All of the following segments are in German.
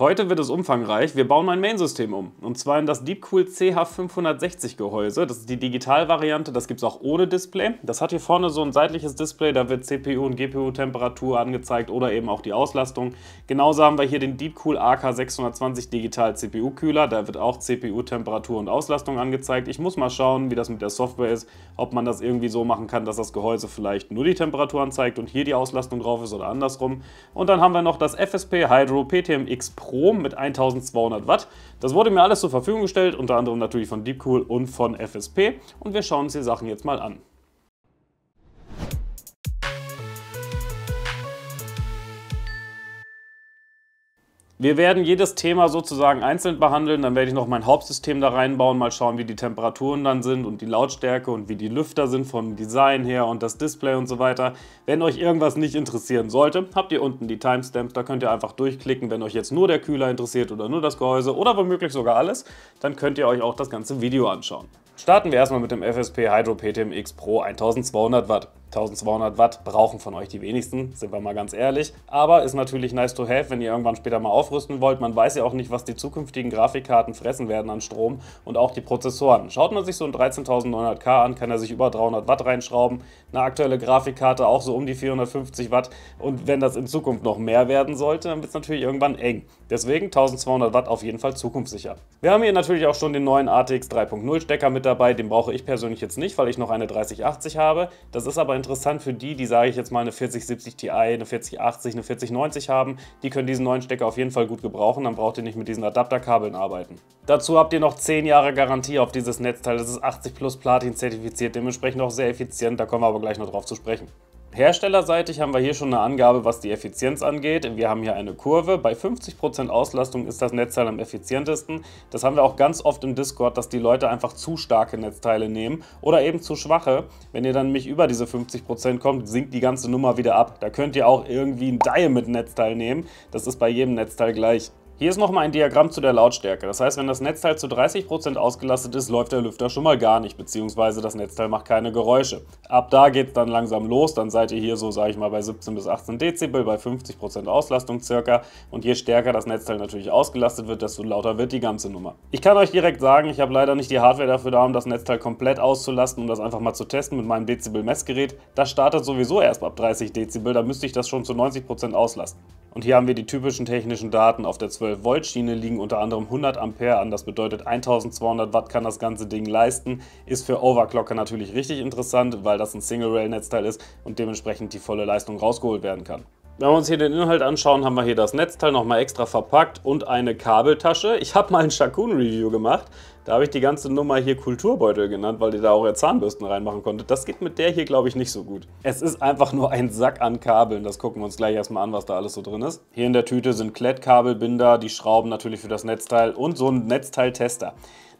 Heute wird es umfangreich. Wir bauen mein Main-System um. Und zwar in das Deepcool CH560-Gehäuse. Das ist die Digitalvariante. Das gibt es auch ohne Display. Das hat hier vorne so ein seitliches Display. Da wird CPU- und GPU-Temperatur angezeigt oder eben auch die Auslastung. Genauso haben wir hier den Deepcool AK620 Digital CPU-Kühler. Da wird auch CPU-Temperatur und Auslastung angezeigt. Ich muss mal schauen, wie das mit der Software ist. Ob man das irgendwie so machen kann, dass das Gehäuse vielleicht nur die Temperatur anzeigt und hier die Auslastung drauf ist oder andersrum. Und dann haben wir noch das FSP Hydro PTMX Pro. Chrom mit 1200 Watt. Das wurde mir alles zur Verfügung gestellt, unter anderem natürlich von Deepcool und von FSP. Und wir schauen uns die Sachen jetzt mal an. Wir werden jedes Thema sozusagen einzeln behandeln, dann werde ich noch mein Hauptsystem da reinbauen, mal schauen, wie die Temperaturen dann sind und die Lautstärke und wie die Lüfter sind vom Design her und das Display und so weiter. Wenn euch irgendwas nicht interessieren sollte, habt ihr unten die Timestamps, da könnt ihr einfach durchklicken, wenn euch jetzt nur der Kühler interessiert oder nur das Gehäuse oder womöglich sogar alles, dann könnt ihr euch auch das ganze Video anschauen. Starten wir erstmal mit dem FSP Hydro PTM X Pro 1200 Watt. 1200 Watt brauchen von euch die wenigsten, sind wir mal ganz ehrlich. Aber ist natürlich nice to have, wenn ihr irgendwann später mal aufrüsten wollt. Man weiß ja auch nicht, was die zukünftigen Grafikkarten fressen werden an Strom und auch die Prozessoren. Schaut man sich so ein 13900K an, kann er sich über 300 Watt reinschrauben. Eine aktuelle Grafikkarte auch so um die 450 Watt. Und wenn das in Zukunft noch mehr werden sollte, dann wird es natürlich irgendwann eng. Deswegen 1200 Watt auf jeden Fall zukunftssicher. Wir haben hier natürlich auch schon den neuen ATX 3.0 Stecker mit dabei. Den brauche ich persönlich jetzt nicht, weil ich noch eine 3080 habe. Das ist aber interessant für die, die, sage ich jetzt mal, eine 4070 Ti, eine 4080, eine 4090 haben. Die können diesen neuen Stecker auf jeden Fall gut gebrauchen, dann braucht ihr nicht mit diesen Adapterkabeln arbeiten. Dazu habt ihr noch 10 Jahre Garantie auf dieses Netzteil. Das ist 80 plus Platin zertifiziert, dementsprechend auch sehr effizient. Da kommen wir aber gleich noch drauf zu sprechen. Herstellerseitig haben wir hier schon eine Angabe, was die Effizienz angeht. Wir haben hier eine Kurve. Bei 50% Auslastung ist das Netzteil am effizientesten. Das haben wir auch ganz oft im Discord, dass die Leute einfach zu starke Netzteile nehmen oder eben zu schwache. Wenn ihr dann nämlich über diese 50% kommt, sinkt die ganze Nummer wieder ab. Da könnt ihr auch irgendwie ein Diamond-Netzteil nehmen. Das ist bei jedem Netzteil gleich. Hier ist nochmal ein Diagramm zu der Lautstärke. Das heißt, wenn das Netzteil zu 30% ausgelastet ist, läuft der Lüfter schon mal gar nicht, beziehungsweise das Netzteil macht keine Geräusche. Ab da geht es dann langsam los, dann seid ihr hier so, sage ich mal, bei 17 bis 18 Dezibel, bei 50% Auslastung circa. Und je stärker das Netzteil natürlich ausgelastet wird, desto lauter wird die ganze Nummer. Ich kann euch direkt sagen, ich habe leider nicht die Hardware dafür da, um das Netzteil komplett auszulasten, um das einfach mal zu testen mit meinem Dezibel-Messgerät. Das startet sowieso erst ab 30 Dezibel, da müsste ich das schon zu 90% auslasten. Und hier haben wir die typischen technischen Daten. Auf der 12-Volt-Schiene liegen unter anderem 100 Ampere an. Das bedeutet, 1200 Watt kann das ganze Ding leisten. Ist für Overclocker natürlich richtig interessant, weil das ein Single-Rail-Netzteil ist und dementsprechend die volle Leistung rausgeholt werden kann. Wenn wir uns hier den Inhalt anschauen, haben wir hier das Netzteil nochmal extra verpackt und eine Kabeltasche. Ich habe mal ein Shakun-Review gemacht. Da habe ich die ganze Nummer hier Kulturbeutel genannt, weil ihr da auch eure Zahnbürsten reinmachen konntet. Das geht mit der hier, glaube ich, nicht so gut. Es ist einfach nur ein Sack an Kabeln. Das gucken wir uns gleich erstmal an, was da alles so drin ist. Hier in der Tüte sind Klettkabelbinder, die Schrauben natürlich für das Netzteil und so ein Netzteiltester.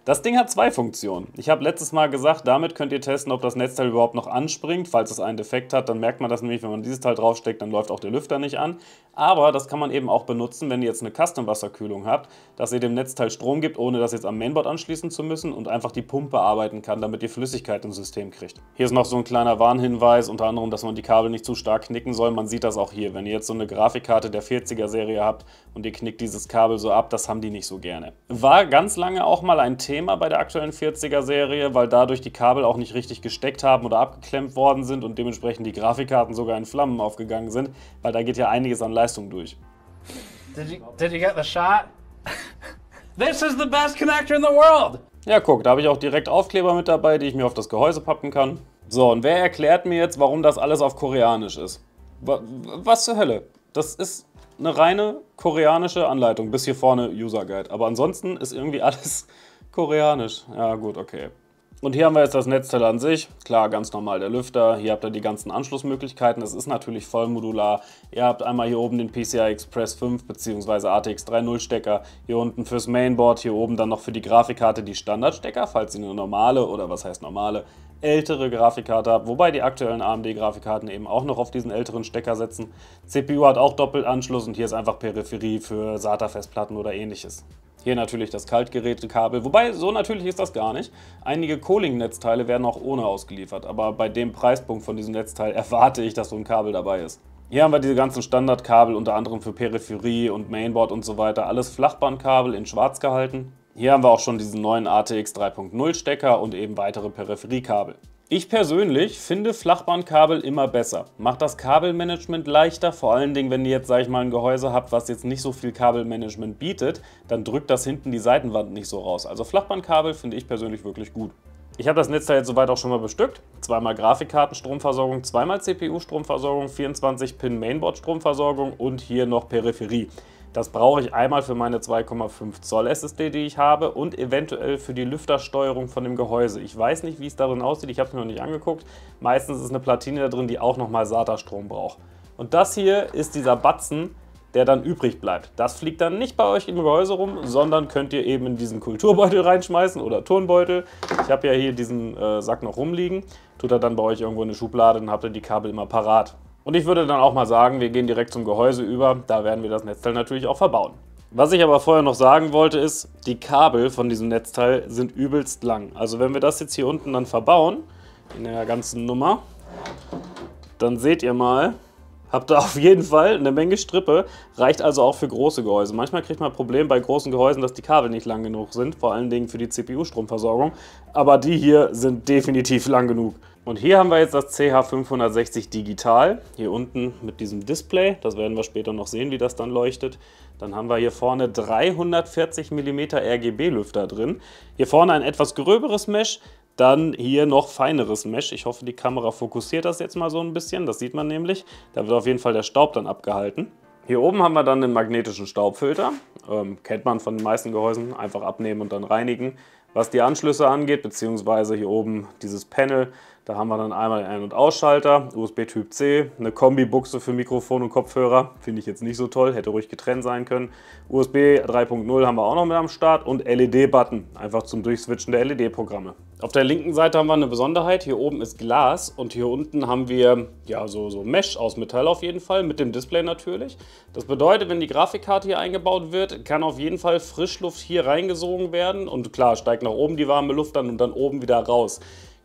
Das Ding hat zwei Funktionen. Ich habe letztes Mal gesagt, damit könnt ihr testen, ob das Netzteil überhaupt noch anspringt. Falls es einen Defekt hat, dann merkt man das nämlich, wenn man dieses Teil draufsteckt, dann läuft auch der Lüfter nicht an. Aber das kann man eben auch benutzen, wenn ihr jetzt eine Custom-Wasserkühlung habt, dass ihr dem Netzteil Strom gibt, ohne das jetzt am Mainboard anschließen zu müssen und einfach die Pumpe arbeiten kann, damit ihr Flüssigkeit im System kriegt. Hier ist noch so ein kleiner Warnhinweis, unter anderem, dass man die Kabel nicht zu stark knicken soll. Man sieht das auch hier. Wenn ihr jetzt so eine Grafikkarte der 40er-Serie habt und ihr knickt dieses Kabel so ab, das haben die nicht so gerne. War ganz lange auch mal ein Thema Thema bei der aktuellen 40er-Serie, weil dadurch die Kabel auch nicht richtig gesteckt haben oder abgeklemmt worden sind und dementsprechend die Grafikkarten sogar in Flammen aufgegangen sind, weil da geht ja einiges an Leistung durch. Did you, did you get the shot? This is the best connector in the world! Ja, guck, da habe ich auch direkt Aufkleber mit dabei, die ich mir auf das Gehäuse pappen kann. So, und wer erklärt mir jetzt, warum das alles auf Koreanisch ist? Was zur Hölle? Das ist eine reine koreanische Anleitung, bis hier vorne User Guide. Aber ansonsten ist irgendwie alles Koreanisch. Ja, gut, okay. Und hier haben wir jetzt das Netzteil an sich. Klar, ganz normal der Lüfter. Hier habt ihr die ganzen Anschlussmöglichkeiten. Es ist natürlich voll modular. Ihr habt einmal hier oben den PCI Express 5 bzw. ATX 3.0 Stecker. Hier unten fürs Mainboard. Hier oben dann noch für die Grafikkarte die Standardstecker, falls ihr eine normale oder was heißt normale, ältere Grafikkarte habt. Wobei die aktuellen AMD-Grafikkarten eben auch noch auf diesen älteren Stecker setzen. CPU hat auch Doppelanschluss und hier ist einfach Peripherie für SATA-Festplatten oder ähnliches. Hier natürlich das Kaltgerätekabel, wobei so natürlich ist das gar nicht. Einige cooling netzteile werden auch ohne ausgeliefert, aber bei dem Preispunkt von diesem Netzteil erwarte ich, dass so ein Kabel dabei ist. Hier haben wir diese ganzen Standardkabel, unter anderem für Peripherie und Mainboard und so weiter. Alles Flachbandkabel in schwarz gehalten. Hier haben wir auch schon diesen neuen ATX 3.0 Stecker und eben weitere Peripheriekabel. Ich persönlich finde Flachbandkabel immer besser. Macht das Kabelmanagement leichter, vor allen Dingen, wenn ihr jetzt, sag ich mal, ein Gehäuse habt, was jetzt nicht so viel Kabelmanagement bietet, dann drückt das hinten die Seitenwand nicht so raus. Also Flachbandkabel finde ich persönlich wirklich gut. Ich habe das Netzteil jetzt soweit auch schon mal bestückt. Zweimal Grafikkartenstromversorgung, zweimal CPU-Stromversorgung, 24-Pin Mainboard-Stromversorgung und hier noch Peripherie. Das brauche ich einmal für meine 2,5 Zoll SSD, die ich habe und eventuell für die Lüftersteuerung von dem Gehäuse. Ich weiß nicht, wie es darin aussieht, ich habe es mir noch nicht angeguckt. Meistens ist eine Platine da drin, die auch nochmal SATA-Strom braucht. Und das hier ist dieser Batzen, der dann übrig bleibt. Das fliegt dann nicht bei euch im Gehäuse rum, sondern könnt ihr eben in diesen Kulturbeutel reinschmeißen oder Turnbeutel. Ich habe ja hier diesen äh, Sack noch rumliegen. Tut er dann bei euch irgendwo in eine Schublade und habt ihr die Kabel immer parat. Und ich würde dann auch mal sagen, wir gehen direkt zum Gehäuse über. Da werden wir das Netzteil natürlich auch verbauen. Was ich aber vorher noch sagen wollte ist, die Kabel von diesem Netzteil sind übelst lang. Also wenn wir das jetzt hier unten dann verbauen, in der ganzen Nummer, dann seht ihr mal, Habt ihr auf jeden Fall eine Menge Strippe, reicht also auch für große Gehäuse. Manchmal kriegt man ein Problem bei großen Gehäusen, dass die Kabel nicht lang genug sind, vor allen Dingen für die CPU-Stromversorgung. Aber die hier sind definitiv lang genug. Und hier haben wir jetzt das CH560 digital, hier unten mit diesem Display. Das werden wir später noch sehen, wie das dann leuchtet. Dann haben wir hier vorne 340 mm RGB-Lüfter drin. Hier vorne ein etwas gröberes Mesh, dann hier noch feineres Mesh. Ich hoffe, die Kamera fokussiert das jetzt mal so ein bisschen. Das sieht man nämlich. Da wird auf jeden Fall der Staub dann abgehalten. Hier oben haben wir dann den magnetischen Staubfilter. Ähm, kennt man von den meisten Gehäusen. Einfach abnehmen und dann reinigen. Was die Anschlüsse angeht, beziehungsweise hier oben dieses Panel, da haben wir dann einmal den Ein- und Ausschalter, USB-Typ C, eine Kombi-Buchse für Mikrofon und Kopfhörer. Finde ich jetzt nicht so toll, hätte ruhig getrennt sein können. USB 3.0 haben wir auch noch mit am Start und LED-Button, einfach zum Durchswitchen der LED-Programme. Auf der linken Seite haben wir eine Besonderheit. Hier oben ist Glas und hier unten haben wir ja, so, so Mesh aus Metall auf jeden Fall, mit dem Display natürlich. Das bedeutet, wenn die Grafikkarte hier eingebaut wird, kann auf jeden Fall Frischluft hier reingesogen werden. Und klar, steigt nach oben die warme Luft dann und dann oben wieder raus.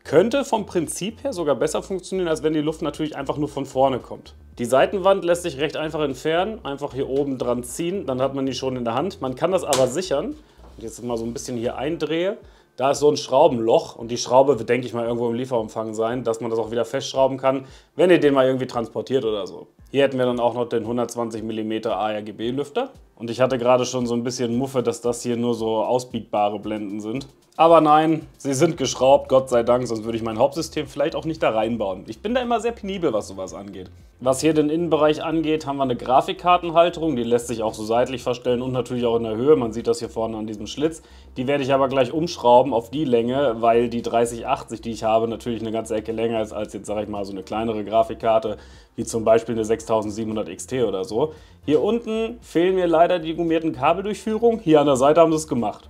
Könnte vom Prinzip her sogar besser funktionieren, als wenn die Luft natürlich einfach nur von vorne kommt. Die Seitenwand lässt sich recht einfach entfernen, einfach hier oben dran ziehen, dann hat man die schon in der Hand. Man kann das aber sichern, wenn ich jetzt mal so ein bisschen hier eindrehe, da ist so ein Schraubenloch und die Schraube wird, denke ich mal, irgendwo im Lieferumfang sein, dass man das auch wieder festschrauben kann, wenn ihr den mal irgendwie transportiert oder so. Hier hätten wir dann auch noch den 120 mm ARGB-Lüfter. Und ich hatte gerade schon so ein bisschen Muffe, dass das hier nur so ausbiegbare Blenden sind. Aber nein, sie sind geschraubt, Gott sei Dank, sonst würde ich mein Hauptsystem vielleicht auch nicht da reinbauen. Ich bin da immer sehr penibel, was sowas angeht. Was hier den Innenbereich angeht, haben wir eine Grafikkartenhalterung, die lässt sich auch so seitlich verstellen und natürlich auch in der Höhe. Man sieht das hier vorne an diesem Schlitz. Die werde ich aber gleich umschrauben auf die Länge, weil die 3080, die ich habe, natürlich eine ganze Ecke länger ist als jetzt, sage ich mal, so eine kleinere Grafikkarte, wie zum Beispiel eine 6700 XT oder so. Hier unten fehlen mir leider weiter die gummierten Kabeldurchführung. Hier an der Seite haben sie es gemacht.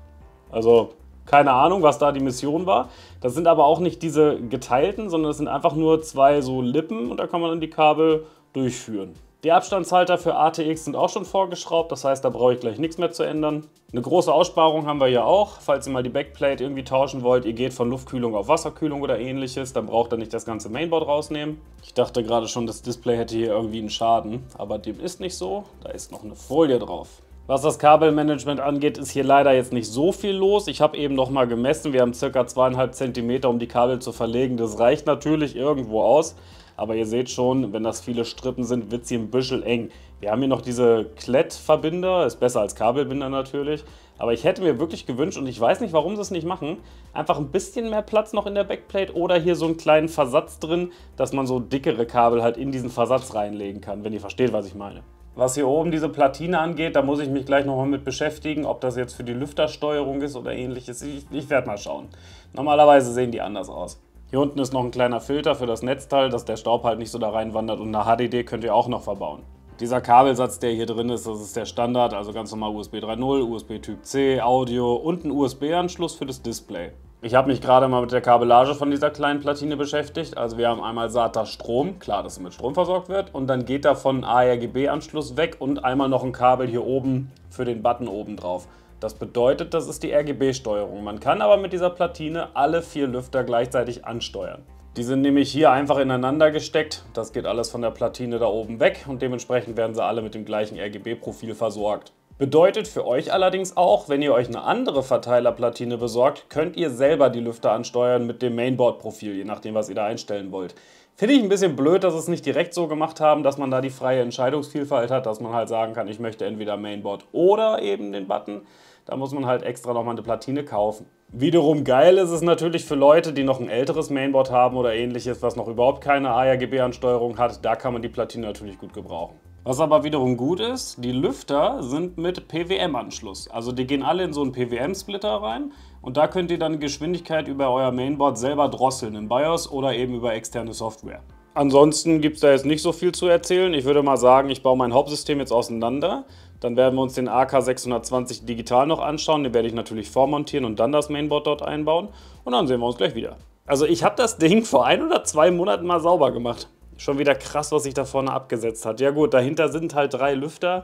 Also keine Ahnung, was da die Mission war. Das sind aber auch nicht diese geteilten, sondern das sind einfach nur zwei so Lippen und da kann man dann die Kabel durchführen. Die Abstandshalter für ATX sind auch schon vorgeschraubt, das heißt, da brauche ich gleich nichts mehr zu ändern. Eine große Aussparung haben wir hier auch. Falls ihr mal die Backplate irgendwie tauschen wollt, ihr geht von Luftkühlung auf Wasserkühlung oder ähnliches, dann braucht ihr nicht das ganze Mainboard rausnehmen. Ich dachte gerade schon, das Display hätte hier irgendwie einen Schaden, aber dem ist nicht so. Da ist noch eine Folie drauf. Was das Kabelmanagement angeht, ist hier leider jetzt nicht so viel los. Ich habe eben nochmal gemessen, wir haben circa 2,5 cm, um die Kabel zu verlegen. Das reicht natürlich irgendwo aus. Aber ihr seht schon, wenn das viele Strippen sind, wird es hier ein bisschen eng. Wir haben hier noch diese Klettverbinder, ist besser als Kabelbinder natürlich. Aber ich hätte mir wirklich gewünscht, und ich weiß nicht, warum sie es nicht machen, einfach ein bisschen mehr Platz noch in der Backplate oder hier so einen kleinen Versatz drin, dass man so dickere Kabel halt in diesen Versatz reinlegen kann, wenn ihr versteht, was ich meine. Was hier oben diese Platine angeht, da muss ich mich gleich nochmal mit beschäftigen, ob das jetzt für die Lüftersteuerung ist oder ähnliches. Ich, ich werde mal schauen. Normalerweise sehen die anders aus. Hier unten ist noch ein kleiner Filter für das Netzteil, dass der Staub halt nicht so da reinwandert und eine HDD könnt ihr auch noch verbauen. Dieser Kabelsatz, der hier drin ist, das ist der Standard, also ganz normal USB 3.0, USB Typ C, Audio und ein USB-Anschluss für das Display. Ich habe mich gerade mal mit der Kabellage von dieser kleinen Platine beschäftigt. Also wir haben einmal SATA Strom, klar, dass sie mit Strom versorgt wird. Und dann geht davon ein ARGB-Anschluss weg und einmal noch ein Kabel hier oben für den Button oben drauf. Das bedeutet, das ist die RGB-Steuerung. Man kann aber mit dieser Platine alle vier Lüfter gleichzeitig ansteuern. Die sind nämlich hier einfach ineinander gesteckt. Das geht alles von der Platine da oben weg und dementsprechend werden sie alle mit dem gleichen RGB-Profil versorgt. Bedeutet für euch allerdings auch, wenn ihr euch eine andere Verteilerplatine besorgt, könnt ihr selber die Lüfter ansteuern mit dem Mainboard-Profil, je nachdem, was ihr da einstellen wollt. Finde ich ein bisschen blöd, dass es nicht direkt so gemacht haben, dass man da die freie Entscheidungsvielfalt hat, dass man halt sagen kann, ich möchte entweder Mainboard oder eben den Button. Da muss man halt extra nochmal eine Platine kaufen. Wiederum geil ist es natürlich für Leute, die noch ein älteres Mainboard haben oder ähnliches, was noch überhaupt keine ARGB-Ansteuerung hat. Da kann man die Platine natürlich gut gebrauchen. Was aber wiederum gut ist, die Lüfter sind mit PWM-Anschluss. Also die gehen alle in so einen PWM-Splitter rein und da könnt ihr dann Geschwindigkeit über euer Mainboard selber drosseln in BIOS oder eben über externe Software. Ansonsten gibt es da jetzt nicht so viel zu erzählen. Ich würde mal sagen, ich baue mein Hauptsystem jetzt auseinander. Dann werden wir uns den AK620 digital noch anschauen. Den werde ich natürlich vormontieren und dann das Mainboard dort einbauen. Und dann sehen wir uns gleich wieder. Also ich habe das Ding vor ein oder zwei Monaten mal sauber gemacht. Schon wieder krass, was sich da vorne abgesetzt hat. Ja gut, dahinter sind halt drei Lüfter.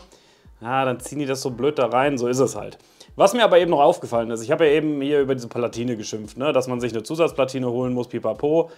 Ah, dann ziehen die das so blöd da rein, so ist es halt. Was mir aber eben noch aufgefallen ist, ich habe ja eben hier über diese Platine geschimpft, ne? dass man sich eine Zusatzplatine holen muss, pipapo.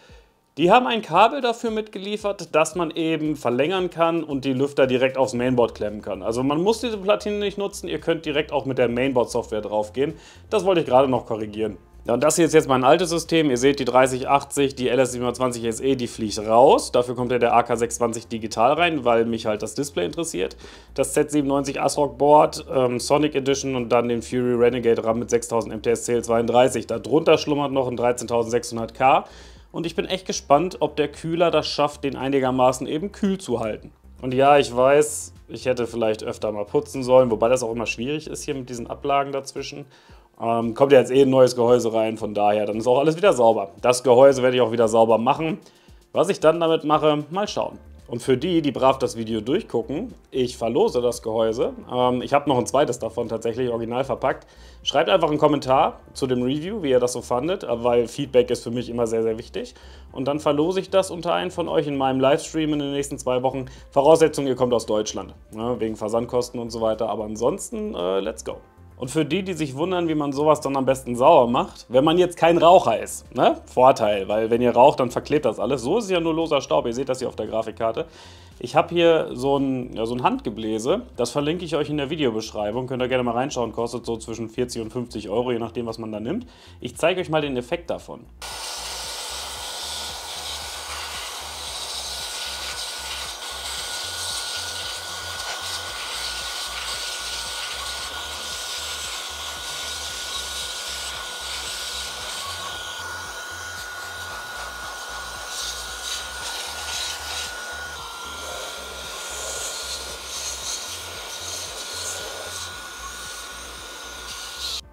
Die haben ein Kabel dafür mitgeliefert, dass man eben verlängern kann und die Lüfter direkt aufs Mainboard klemmen kann. Also man muss diese Platine nicht nutzen, ihr könnt direkt auch mit der Mainboard-Software draufgehen. Das wollte ich gerade noch korrigieren. Ja, und das hier ist jetzt mein altes System. Ihr seht die 3080, die LS720 SE, die fliegt raus. Dafür kommt ja der AK620 digital rein, weil mich halt das Display interessiert. Das Z97 ASRock Board, ähm, Sonic Edition und dann den Fury Renegade RAM mit 6000 MTS CL32. Darunter schlummert noch ein 13600K. Und ich bin echt gespannt, ob der Kühler das schafft, den einigermaßen eben kühl zu halten. Und ja, ich weiß, ich hätte vielleicht öfter mal putzen sollen, wobei das auch immer schwierig ist hier mit diesen Ablagen dazwischen. Ähm, kommt ja jetzt eh ein neues Gehäuse rein, von daher, dann ist auch alles wieder sauber. Das Gehäuse werde ich auch wieder sauber machen. Was ich dann damit mache, mal schauen. Und für die, die brav das Video durchgucken, ich verlose das Gehäuse. Ähm, ich habe noch ein zweites davon tatsächlich original verpackt. Schreibt einfach einen Kommentar zu dem Review, wie ihr das so fandet, weil Feedback ist für mich immer sehr, sehr wichtig. Und dann verlose ich das unter einen von euch in meinem Livestream in den nächsten zwei Wochen. Voraussetzung, ihr kommt aus Deutschland, ne, wegen Versandkosten und so weiter. Aber ansonsten, äh, let's go. Und für die, die sich wundern, wie man sowas dann am besten sauer macht, wenn man jetzt kein Raucher ist, ne? Vorteil, weil wenn ihr raucht, dann verklebt das alles. So ist es ja nur loser Staub, ihr seht das hier auf der Grafikkarte. Ich habe hier so ein, ja, so ein Handgebläse, das verlinke ich euch in der Videobeschreibung, könnt ihr gerne mal reinschauen, kostet so zwischen 40 und 50 Euro, je nachdem, was man da nimmt. Ich zeige euch mal den Effekt davon.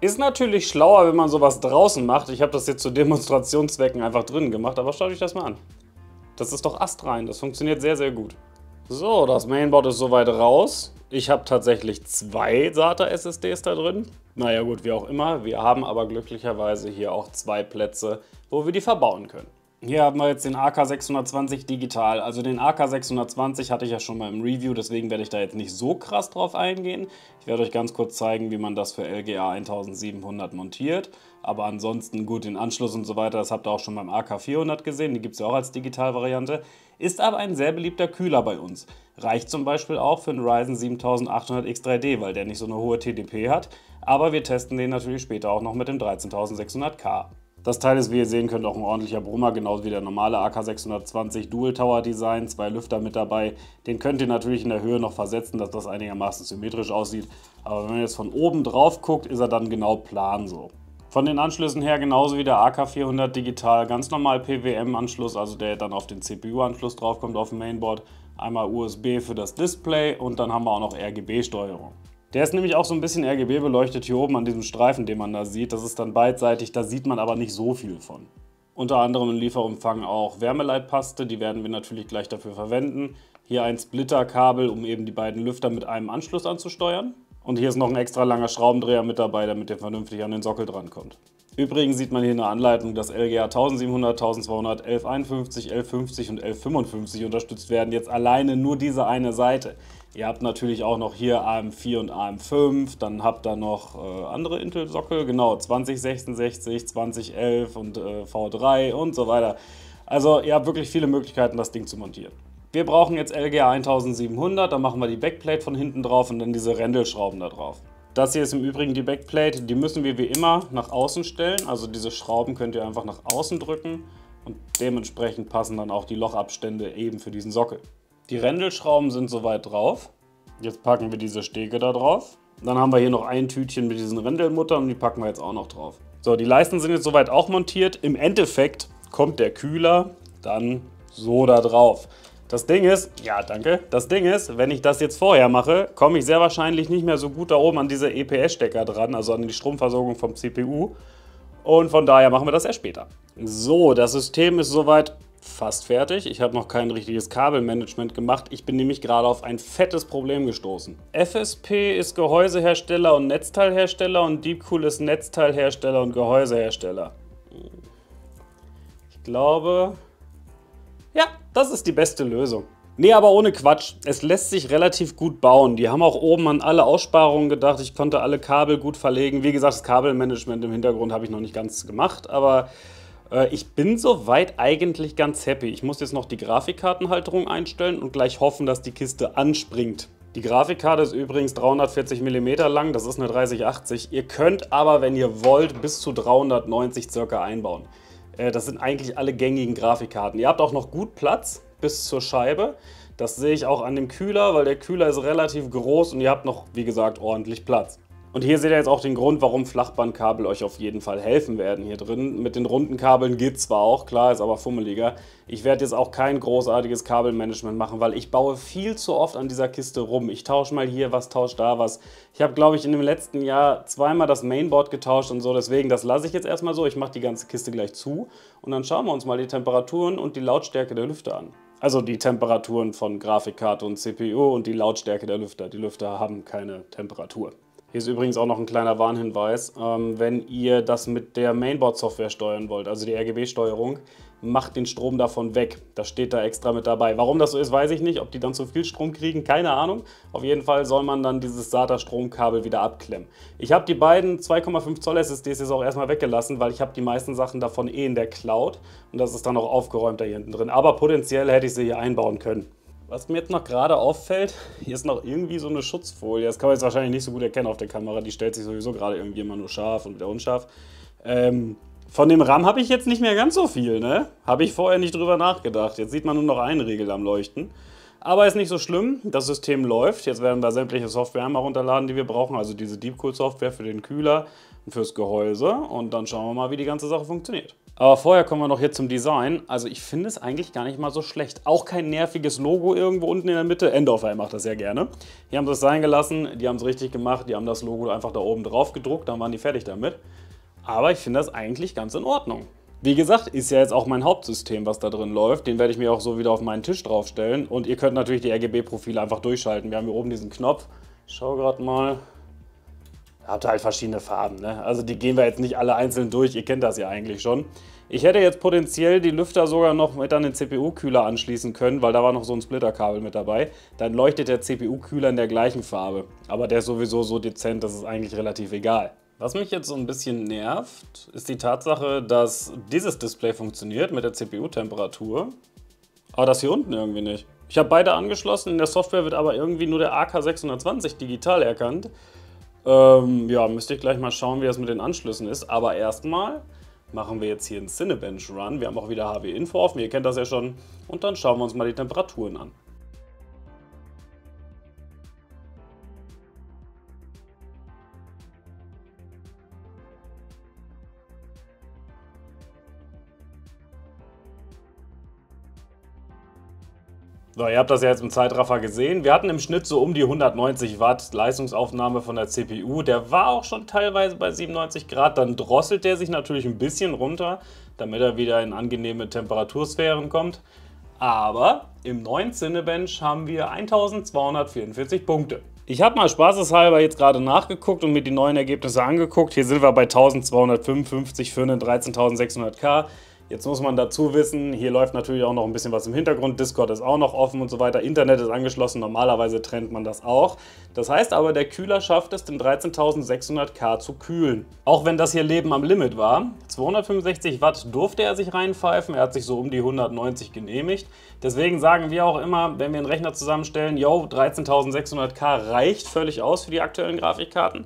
Ist natürlich schlauer, wenn man sowas draußen macht. Ich habe das jetzt zu Demonstrationszwecken einfach drinnen gemacht, aber schaut euch das mal an. Das ist doch astrein, das funktioniert sehr, sehr gut. So, das Mainboard ist soweit raus. Ich habe tatsächlich zwei SATA-SSDs da drin. Naja gut, wie auch immer. Wir haben aber glücklicherweise hier auch zwei Plätze, wo wir die verbauen können. Hier haben wir jetzt den AK620 digital. Also den AK620 hatte ich ja schon mal im Review, deswegen werde ich da jetzt nicht so krass drauf eingehen. Ich werde euch ganz kurz zeigen, wie man das für LGA 1700 montiert. Aber ansonsten gut, den Anschluss und so weiter, das habt ihr auch schon beim AK400 gesehen, die gibt es ja auch als Digitalvariante. Ist aber ein sehr beliebter Kühler bei uns. Reicht zum Beispiel auch für einen Ryzen 7800 X3D, weil der nicht so eine hohe TDP hat. Aber wir testen den natürlich später auch noch mit dem 13600K. Das Teil ist, wie ihr sehen könnt, auch ein ordentlicher Brummer, genauso wie der normale AK620 Dual Tower Design, zwei Lüfter mit dabei. Den könnt ihr natürlich in der Höhe noch versetzen, dass das einigermaßen symmetrisch aussieht. Aber wenn man jetzt von oben drauf guckt, ist er dann genau plan so. Von den Anschlüssen her genauso wie der AK400 digital, ganz normal PWM-Anschluss, also der dann auf den CPU-Anschluss draufkommt auf dem Mainboard. Einmal USB für das Display und dann haben wir auch noch RGB-Steuerung. Der ist nämlich auch so ein bisschen RGB beleuchtet hier oben an diesem Streifen, den man da sieht. Das ist dann beidseitig, da sieht man aber nicht so viel von. Unter anderem im Lieferumfang auch Wärmeleitpaste, die werden wir natürlich gleich dafür verwenden. Hier ein Splitterkabel, um eben die beiden Lüfter mit einem Anschluss anzusteuern. Und hier ist noch ein extra langer Schraubendreher mit dabei, damit der vernünftig an den Sockel drankommt. Übrigens sieht man hier in der Anleitung, dass LGA 1700, 1200, 1151, 1150 und 1155 unterstützt werden. Jetzt alleine nur diese eine Seite. Ihr habt natürlich auch noch hier AM4 und AM5, dann habt ihr noch äh, andere Intel-Sockel, genau, 2066, 2011 und äh, V3 und so weiter. Also ihr habt wirklich viele Möglichkeiten, das Ding zu montieren. Wir brauchen jetzt LGA 1700, dann machen wir die Backplate von hinten drauf und dann diese Rändelschrauben da drauf. Das hier ist im Übrigen die Backplate, die müssen wir wie immer nach außen stellen, also diese Schrauben könnt ihr einfach nach außen drücken und dementsprechend passen dann auch die Lochabstände eben für diesen Sockel. Die Rändelschrauben sind soweit drauf. Jetzt packen wir diese Stege da drauf. Dann haben wir hier noch ein Tütchen mit diesen Rindelmuttern und die packen wir jetzt auch noch drauf. So, die Leisten sind jetzt soweit auch montiert. Im Endeffekt kommt der Kühler dann so da drauf. Das Ding ist, ja danke, das Ding ist, wenn ich das jetzt vorher mache, komme ich sehr wahrscheinlich nicht mehr so gut da oben an diese EPS-Stecker dran, also an die Stromversorgung vom CPU. Und von daher machen wir das erst später. So, das System ist soweit fast fertig. Ich habe noch kein richtiges Kabelmanagement gemacht. Ich bin nämlich gerade auf ein fettes Problem gestoßen. FSP ist Gehäusehersteller und Netzteilhersteller und Deepcool ist Netzteilhersteller und Gehäusehersteller. Ich glaube, ja, das ist die beste Lösung. Nee, aber ohne Quatsch. Es lässt sich relativ gut bauen. Die haben auch oben an alle Aussparungen gedacht. Ich konnte alle Kabel gut verlegen. Wie gesagt, das Kabelmanagement im Hintergrund habe ich noch nicht ganz gemacht, aber äh, ich bin soweit eigentlich ganz happy. Ich muss jetzt noch die Grafikkartenhalterung einstellen und gleich hoffen, dass die Kiste anspringt. Die Grafikkarte ist übrigens 340 mm lang, das ist eine 3080. Ihr könnt aber, wenn ihr wollt, bis zu 390 circa einbauen. Äh, das sind eigentlich alle gängigen Grafikkarten. Ihr habt auch noch gut Platz bis zur Scheibe. Das sehe ich auch an dem Kühler, weil der Kühler ist relativ groß und ihr habt noch, wie gesagt, ordentlich Platz. Und hier seht ihr jetzt auch den Grund, warum Flachbandkabel euch auf jeden Fall helfen werden hier drin. Mit den runden Kabeln geht zwar auch, klar, ist aber fummeliger. Ich werde jetzt auch kein großartiges Kabelmanagement machen, weil ich baue viel zu oft an dieser Kiste rum. Ich tausche mal hier was, tausche da was. Ich habe, glaube ich, in dem letzten Jahr zweimal das Mainboard getauscht und so. Deswegen, das lasse ich jetzt erstmal so. Ich mache die ganze Kiste gleich zu und dann schauen wir uns mal die Temperaturen und die Lautstärke der Lüfter an. Also die Temperaturen von Grafikkarte und CPU und die Lautstärke der Lüfter. Die Lüfter haben keine Temperatur. Hier ist übrigens auch noch ein kleiner Warnhinweis. Ähm, wenn ihr das mit der Mainboard-Software steuern wollt, also die RGB-Steuerung, macht den Strom davon weg. Das steht da extra mit dabei. Warum das so ist, weiß ich nicht. Ob die dann zu viel Strom kriegen, keine Ahnung. Auf jeden Fall soll man dann dieses SATA-Stromkabel wieder abklemmen. Ich habe die beiden 2,5 Zoll SSDs jetzt auch erstmal weggelassen, weil ich habe die meisten Sachen davon eh in der Cloud. Und das ist dann auch aufgeräumter hier hinten drin. Aber potenziell hätte ich sie hier einbauen können. Was mir jetzt noch gerade auffällt, hier ist noch irgendwie so eine Schutzfolie. Das kann man jetzt wahrscheinlich nicht so gut erkennen auf der Kamera. Die stellt sich sowieso gerade irgendwie immer nur scharf und wieder unscharf. Ähm, von dem RAM habe ich jetzt nicht mehr ganz so viel, ne? Habe ich vorher nicht drüber nachgedacht. Jetzt sieht man nur noch einen Riegel am Leuchten. Aber ist nicht so schlimm, das System läuft. Jetzt werden wir sämtliche Software einmal runterladen, die wir brauchen. Also diese Deepcool-Software für den Kühler und fürs Gehäuse. Und dann schauen wir mal, wie die ganze Sache funktioniert. Aber vorher kommen wir noch hier zum Design. Also ich finde es eigentlich gar nicht mal so schlecht. Auch kein nerviges Logo irgendwo unten in der Mitte. Endorfer macht das sehr gerne. Die haben das sein gelassen, die haben es richtig gemacht. Die haben das Logo einfach da oben drauf gedruckt, dann waren die fertig damit. Aber ich finde das eigentlich ganz in Ordnung. Wie gesagt, ist ja jetzt auch mein Hauptsystem, was da drin läuft. Den werde ich mir auch so wieder auf meinen Tisch draufstellen. Und ihr könnt natürlich die RGB-Profile einfach durchschalten. Wir haben hier oben diesen Knopf. Ich schau gerade mal. Habt halt verschiedene Farben. Ne? Also die gehen wir jetzt nicht alle einzeln durch. Ihr kennt das ja eigentlich schon. Ich hätte jetzt potenziell die Lüfter sogar noch mit an den CPU-Kühler anschließen können, weil da war noch so ein Splitterkabel mit dabei. Dann leuchtet der CPU-Kühler in der gleichen Farbe. Aber der ist sowieso so dezent, das ist eigentlich relativ egal. Was mich jetzt so ein bisschen nervt, ist die Tatsache, dass dieses Display funktioniert mit der CPU-Temperatur, aber das hier unten irgendwie nicht. Ich habe beide angeschlossen, in der Software wird aber irgendwie nur der AK620 digital erkannt. Ähm, ja, müsste ich gleich mal schauen, wie das mit den Anschlüssen ist. Aber erstmal machen wir jetzt hier einen Cinebench Run. Wir haben auch wieder HW-Info offen, ihr kennt das ja schon. Und dann schauen wir uns mal die Temperaturen an. So, ihr habt das ja jetzt im Zeitraffer gesehen. Wir hatten im Schnitt so um die 190 Watt Leistungsaufnahme von der CPU. Der war auch schon teilweise bei 97 Grad. Dann drosselt der sich natürlich ein bisschen runter, damit er wieder in angenehme Temperatursphären kommt. Aber im neuen Cinebench haben wir 1244 Punkte. Ich habe mal spaßeshalber jetzt gerade nachgeguckt und mir die neuen Ergebnisse angeguckt. Hier sind wir bei 1255 für einen 13600K. Jetzt muss man dazu wissen, hier läuft natürlich auch noch ein bisschen was im Hintergrund. Discord ist auch noch offen und so weiter. Internet ist angeschlossen. Normalerweise trennt man das auch. Das heißt aber, der Kühler schafft es, den 13.600K zu kühlen. Auch wenn das hier Leben am Limit war. 265 Watt durfte er sich reinpfeifen. Er hat sich so um die 190 genehmigt. Deswegen sagen wir auch immer, wenn wir einen Rechner zusammenstellen, yo, 13.600K reicht völlig aus für die aktuellen Grafikkarten.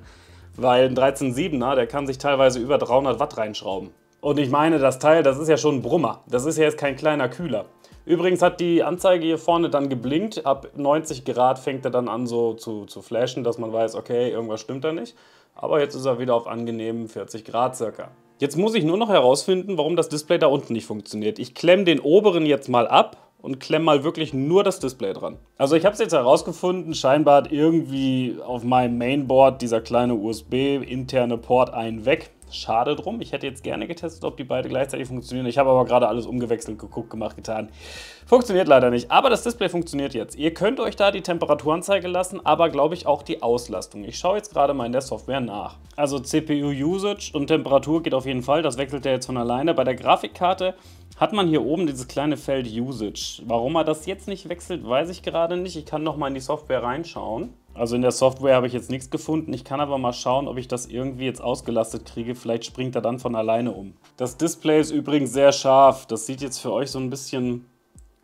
Weil ein 13.7er, der kann sich teilweise über 300 Watt reinschrauben. Und ich meine, das Teil, das ist ja schon ein Brummer. Das ist ja jetzt kein kleiner Kühler. Übrigens hat die Anzeige hier vorne dann geblinkt. Ab 90 Grad fängt er dann an so zu, zu flashen, dass man weiß, okay, irgendwas stimmt da nicht. Aber jetzt ist er wieder auf angenehmen 40 Grad circa. Jetzt muss ich nur noch herausfinden, warum das Display da unten nicht funktioniert. Ich klemme den oberen jetzt mal ab und klemme mal wirklich nur das Display dran. Also ich habe es jetzt herausgefunden, scheinbar hat irgendwie auf meinem Mainboard dieser kleine USB-interne Port einen weg. Schade drum. Ich hätte jetzt gerne getestet, ob die beide gleichzeitig funktionieren. Ich habe aber gerade alles umgewechselt, geguckt, gemacht, getan. Funktioniert leider nicht. Aber das Display funktioniert jetzt. Ihr könnt euch da die Temperaturanzeige lassen, aber glaube ich auch die Auslastung. Ich schaue jetzt gerade mal in der Software nach. Also CPU-Usage und Temperatur geht auf jeden Fall. Das wechselt er jetzt von alleine. Bei der Grafikkarte hat man hier oben dieses kleine Feld Usage. Warum er das jetzt nicht wechselt, weiß ich gerade nicht. Ich kann nochmal in die Software reinschauen. Also in der Software habe ich jetzt nichts gefunden. Ich kann aber mal schauen, ob ich das irgendwie jetzt ausgelastet kriege. Vielleicht springt er dann von alleine um. Das Display ist übrigens sehr scharf. Das sieht jetzt für euch so ein bisschen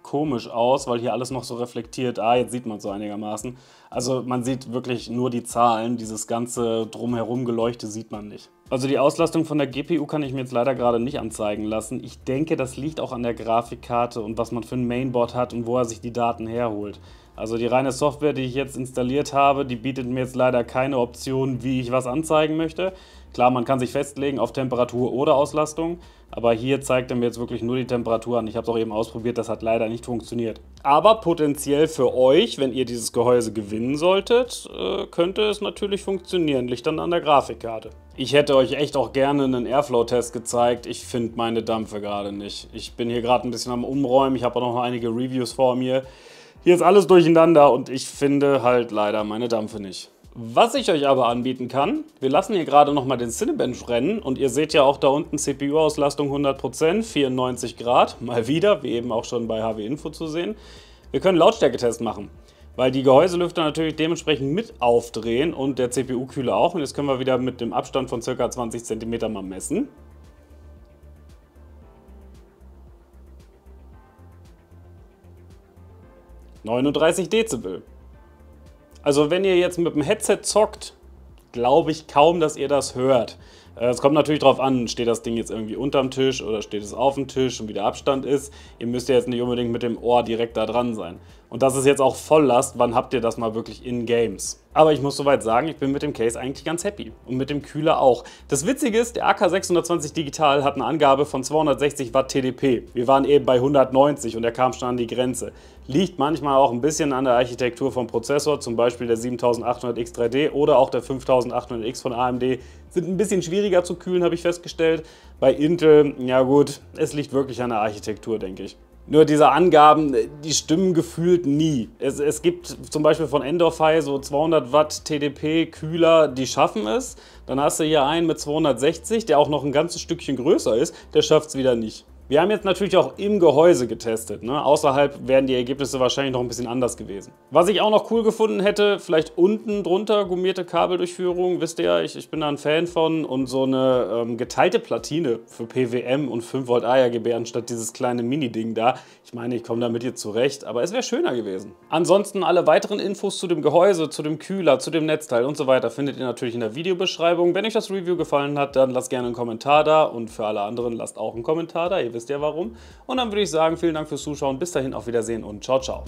komisch aus, weil hier alles noch so reflektiert. Ah, jetzt sieht man es so einigermaßen. Also man sieht wirklich nur die Zahlen. Dieses ganze drumherum Geleuchte sieht man nicht. Also die Auslastung von der GPU kann ich mir jetzt leider gerade nicht anzeigen lassen. Ich denke, das liegt auch an der Grafikkarte und was man für ein Mainboard hat und wo er sich die Daten herholt. Also die reine Software, die ich jetzt installiert habe, die bietet mir jetzt leider keine Option, wie ich was anzeigen möchte. Klar, man kann sich festlegen auf Temperatur oder Auslastung, aber hier zeigt er mir jetzt wirklich nur die Temperatur an. Ich habe es auch eben ausprobiert, das hat leider nicht funktioniert. Aber potenziell für euch, wenn ihr dieses Gehäuse gewinnen solltet, äh, könnte es natürlich funktionieren, liegt dann an der Grafikkarte. Ich hätte euch echt auch gerne einen Airflow-Test gezeigt, ich finde meine Dampfe gerade nicht. Ich bin hier gerade ein bisschen am Umräumen, ich habe auch noch einige Reviews vor mir. Hier ist alles durcheinander und ich finde halt leider meine Dampfe nicht. Was ich euch aber anbieten kann, wir lassen hier gerade nochmal den Cinebench rennen und ihr seht ja auch da unten CPU-Auslastung 100%, 94 Grad, mal wieder, wie eben auch schon bei HW Info zu sehen. Wir können Lautstärketest machen, weil die Gehäuselüfter natürlich dementsprechend mit aufdrehen und der CPU-Kühler auch. Und jetzt können wir wieder mit dem Abstand von ca. 20 cm mal messen. 39 Dezibel. Also wenn ihr jetzt mit dem Headset zockt, glaube ich kaum, dass ihr das hört. Äh, es kommt natürlich darauf an, steht das Ding jetzt irgendwie unterm Tisch oder steht es auf dem Tisch und wie der Abstand ist. Ihr müsst ja jetzt nicht unbedingt mit dem Ohr direkt da dran sein. Und das ist jetzt auch Volllast, wann habt ihr das mal wirklich in Games? Aber ich muss soweit sagen, ich bin mit dem Case eigentlich ganz happy. Und mit dem Kühler auch. Das Witzige ist, der AK620 Digital hat eine Angabe von 260 Watt TDP. Wir waren eben bei 190 und er kam schon an die Grenze. Liegt manchmal auch ein bisschen an der Architektur vom Prozessor, zum Beispiel der 7800X3D oder auch der 5800X von AMD. Sind ein bisschen schwieriger zu kühlen, habe ich festgestellt. Bei Intel, ja gut, es liegt wirklich an der Architektur, denke ich. Nur diese Angaben, äh, die stimmen gefühlt nie. Es, es gibt zum Beispiel von Endorphi so 200 Watt TDP-Kühler, die schaffen es. Dann hast du hier einen mit 260, der auch noch ein ganzes Stückchen größer ist, der schafft es wieder nicht. Wir haben jetzt natürlich auch im Gehäuse getestet. Ne? Außerhalb wären die Ergebnisse wahrscheinlich noch ein bisschen anders gewesen. Was ich auch noch cool gefunden hätte, vielleicht unten drunter gummierte Kabeldurchführung. Wisst ihr ja, ich, ich bin da ein Fan von. Und so eine ähm, geteilte Platine für PWM und 5 Volt ARGB anstatt dieses kleine Mini-Ding da. Ich meine, ich komme damit jetzt zurecht, aber es wäre schöner gewesen. Ansonsten alle weiteren Infos zu dem Gehäuse, zu dem Kühler, zu dem Netzteil und so weiter findet ihr natürlich in der Videobeschreibung. Wenn euch das Review gefallen hat, dann lasst gerne einen Kommentar da und für alle anderen lasst auch einen Kommentar da. Ihr wisst wisst ihr warum. Und dann würde ich sagen, vielen Dank fürs Zuschauen. Bis dahin, auf Wiedersehen und ciao, ciao.